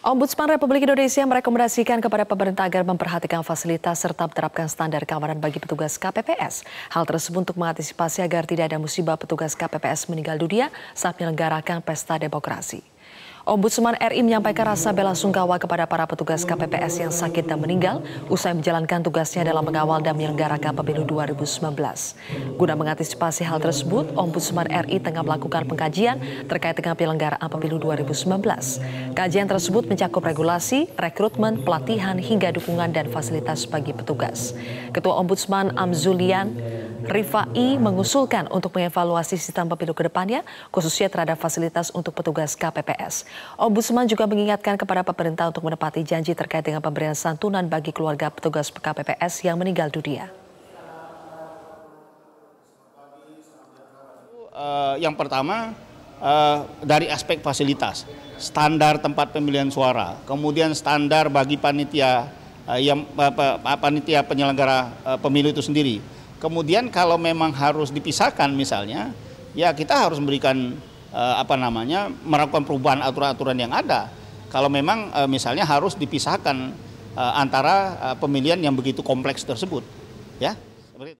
Ombudsman Republik Indonesia merekomendasikan kepada pemerintah agar memperhatikan fasilitas serta menerapkan standar keamanan bagi petugas KPPS. Hal tersebut untuk mengantisipasi agar tidak ada musibah petugas KPPS meninggal dunia saat menyelenggarakan pesta demokrasi. Ombudsman RI menyampaikan rasa bela sungkawa kepada para petugas KPPS yang sakit dan meninggal usai menjalankan tugasnya dalam mengawal dan menyelenggarakan pemilu 2019. Guna mengantisipasi hal tersebut, Ombudsman RI tengah melakukan pengkajian terkait dengan penyelenggaraan pemilu 2019. Kajian tersebut mencakup regulasi, rekrutmen, pelatihan, hingga dukungan dan fasilitas bagi petugas. Ketua Ombudsman Amzulian Rifai mengusulkan untuk mengevaluasi sistem pemilu ke depannya, khususnya terhadap fasilitas untuk petugas KPPS. Ombudsman juga mengingatkan kepada pemerintah untuk menepati janji terkait dengan pemberian santunan bagi keluarga petugas KPPS yang meninggal dunia. Uh, yang pertama, uh, dari aspek fasilitas, standar tempat pemilihan suara, kemudian standar bagi panitia uh, yang uh, panitia penyelenggara uh, pemilu itu sendiri. Kemudian kalau memang harus dipisahkan misalnya, ya kita harus memberikan eh, apa namanya melakukan perubahan aturan-aturan yang ada. Kalau memang eh, misalnya harus dipisahkan eh, antara eh, pemilihan yang begitu kompleks tersebut, ya.